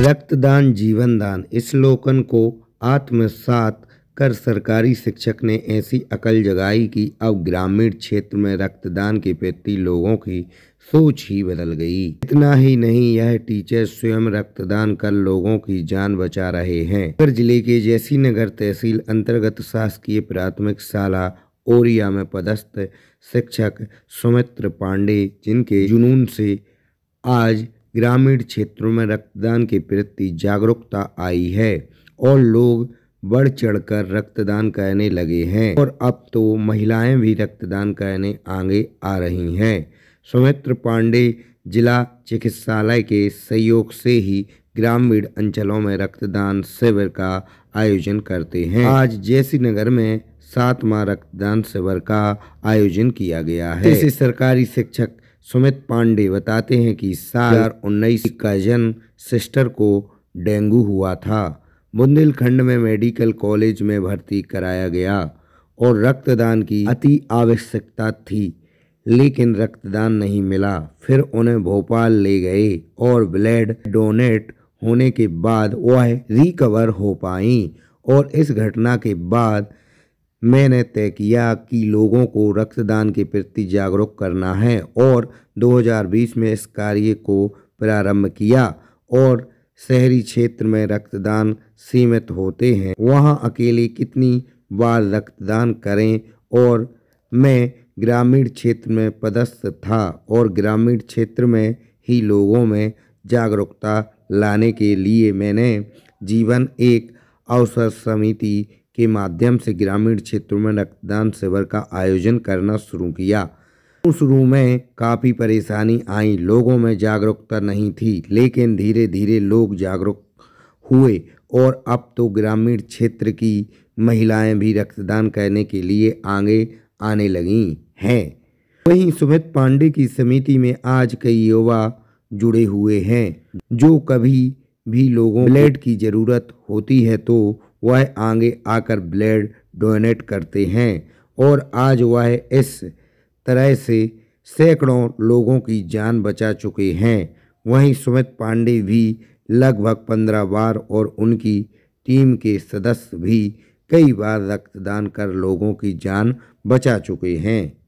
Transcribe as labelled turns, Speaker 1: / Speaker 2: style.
Speaker 1: रक्तदान जीवन दान लोकन को आत्मसात कर सरकारी शिक्षक ने ऐसी अकल जगाई कि अब ग्रामीण क्षेत्र में रक्तदान के प्रति लोगों की सोच ही बदल गई इतना ही नहीं यह टीचर स्वयं रक्तदान कर लोगों की जान बचा रहे हैं नगर जिले के जैसी नगर तहसील अंतर्गत शासकीय प्राथमिक शाला ओरिया में पदस्थ शिक्षक सुमित्र पांडे जिनके जुनून से आज ग्रामीण क्षेत्रों में रक्तदान के प्रति जागरूकता आई है और लोग बढ़ चढ़कर रक्तदान करने लगे हैं और अब तो महिलाएं भी रक्तदान करने आगे आ रही हैं सुमित्र पांडे जिला चिकित्सालय के सहयोग से ही ग्रामीण अंचलों में रक्तदान शिविर का आयोजन करते हैं आज जैसी नगर में सातवा रक्तदान शिविर का आयोजन किया गया है इसे सरकारी शिक्षक सुमित पांडे बताते हैं कि साल हजार उन्नीस का जन्म सिस्टर को डेंगू हुआ था बुंदेलखंड में मेडिकल कॉलेज में भर्ती कराया गया और रक्तदान की अति आवश्यकता थी लेकिन रक्तदान नहीं मिला फिर उन्हें भोपाल ले गए और ब्लड डोनेट होने के बाद वह रिकवर हो पाई और इस घटना के बाद मैंने तय किया कि लोगों को रक्तदान के प्रति जागरूक करना है और 2020 में इस कार्य को प्रारंभ किया और शहरी क्षेत्र में रक्तदान सीमित होते हैं वहाँ अकेले कितनी बार रक्तदान करें और मैं ग्रामीण क्षेत्र में पदस्थ था और ग्रामीण क्षेत्र में ही लोगों में जागरूकता लाने के लिए मैंने जीवन एक अवसर समिति के माध्यम से ग्रामीण क्षेत्रों में रक्तदान शिविर का आयोजन करना शुरू किया शुरू में काफ़ी परेशानी आई लोगों में जागरूकता नहीं थी लेकिन धीरे धीरे लोग जागरूक हुए और अब तो ग्रामीण क्षेत्र की महिलाएं भी रक्तदान करने के लिए आगे आने लगी हैं वहीं सुमित पांडे की समिति में आज कई युवा जुड़े हुए हैं जो कभी भी लोगों ब्लड की ज़रूरत होती है तो वह आगे आकर ब्लेड डोनेट करते हैं और आज वह इस तरह से सैकड़ों लोगों की जान बचा चुके हैं वहीं सुमित पांडे भी लगभग पंद्रह बार और उनकी टीम के सदस्य भी कई बार रक्तदान कर लोगों की जान बचा चुके हैं